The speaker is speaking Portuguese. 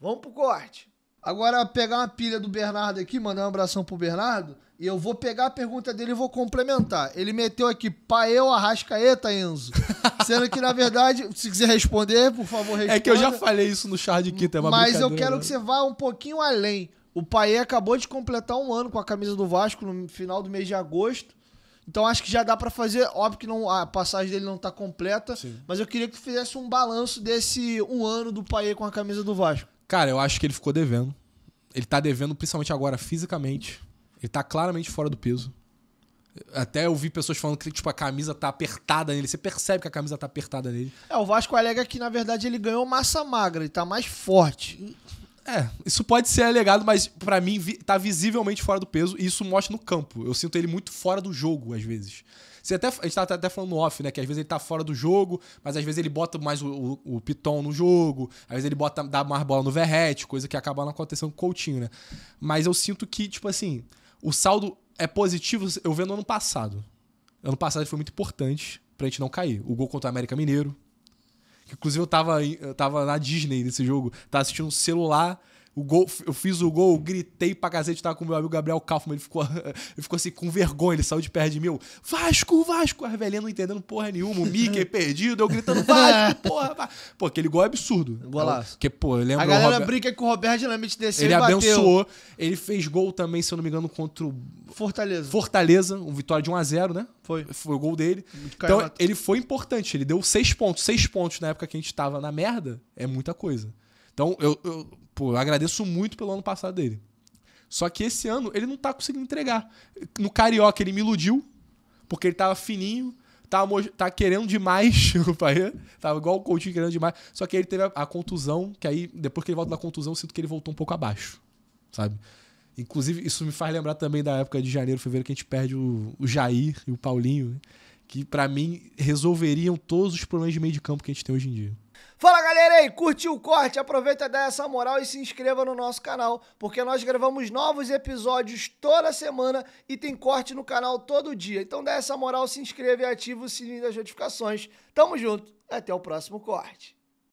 Vamos pro corte. Agora, pegar uma pilha do Bernardo aqui, mandar um abração pro Bernardo, e eu vou pegar a pergunta dele e vou complementar. Ele meteu aqui, paeu arrascaeta, Enzo. Sendo que, na verdade, se quiser responder, por favor, responda. É que eu já falei isso no char de quinta, é uma Mas eu quero né? que você vá um pouquinho além. O Paê acabou de completar um ano com a camisa do Vasco no final do mês de agosto. Então acho que já dá para fazer. Óbvio que não, a passagem dele não tá completa, Sim. mas eu queria que tu fizesse um balanço desse um ano do Paê com a camisa do Vasco. Cara, eu acho que ele ficou devendo. Ele tá devendo, principalmente agora, fisicamente. Ele tá claramente fora do peso. Até eu vi pessoas falando que tipo, a camisa tá apertada nele. Você percebe que a camisa tá apertada nele. É, o Vasco alega que, na verdade, ele ganhou massa magra, ele tá mais forte. É, isso pode ser alegado, mas para mim vi, tá visivelmente fora do peso e isso mostra no campo. Eu sinto ele muito fora do jogo, às vezes. Você até, a gente tá até falando no off, né? Que às vezes ele tá fora do jogo, mas às vezes ele bota mais o, o, o Piton no jogo, às vezes ele bota, dá mais bola no Verrete, coisa que acaba não acontecendo com o Coutinho, né? Mas eu sinto que, tipo assim, o saldo é positivo, eu vendo ano passado. Ano passado foi muito importante pra gente não cair. O gol contra o América Mineiro, Inclusive, eu tava, eu tava na Disney nesse jogo, tava assistindo um celular o gol, eu fiz o gol, gritei pra cacete, tava com meu amigo Gabriel Kaufman, ele ficou, ele ficou assim com vergonha, ele saiu de perto de mim. Eu, Vasco, Vasco, a velhinha não entendendo porra nenhuma, o Mickey perdido, eu gritando Vasco, porra, Vasco. Pô, aquele gol é absurdo. Golaço. Porque, pô, eu lembro. A galera Robert... brinca com o Roberto Dinamite desceu Ele abençoou. Ele fez gol também, se eu não me engano, contra o. Fortaleza. Fortaleza, um vitória de 1x0, né? Foi. Foi o gol dele. Então, ele foi importante, ele deu seis pontos. Seis pontos na época que a gente tava na merda é muita coisa. Então, eu, eu pô, agradeço muito pelo ano passado dele. Só que esse ano ele não tá conseguindo entregar. No Carioca ele me iludiu, porque ele tava fininho, tava, tava tá querendo demais o Tava igual o Coutinho querendo demais. Só que aí ele teve a, a, contusão, que aí, depois que ele volta da contusão, eu sinto que ele voltou um pouco abaixo, sabe? Inclusive, isso me faz lembrar também da época de janeiro, fevereiro, que a gente perde o, o Jair e o Paulinho, que para mim resolveriam todos os problemas de meio de campo que a gente tem hoje em dia. Fala galera aí, curtiu o corte? Aproveita e dá essa moral e se inscreva no nosso canal, porque nós gravamos novos episódios toda semana e tem corte no canal todo dia. Então dá essa moral, se inscreva e ativa o sininho das notificações. Tamo junto, até o próximo corte.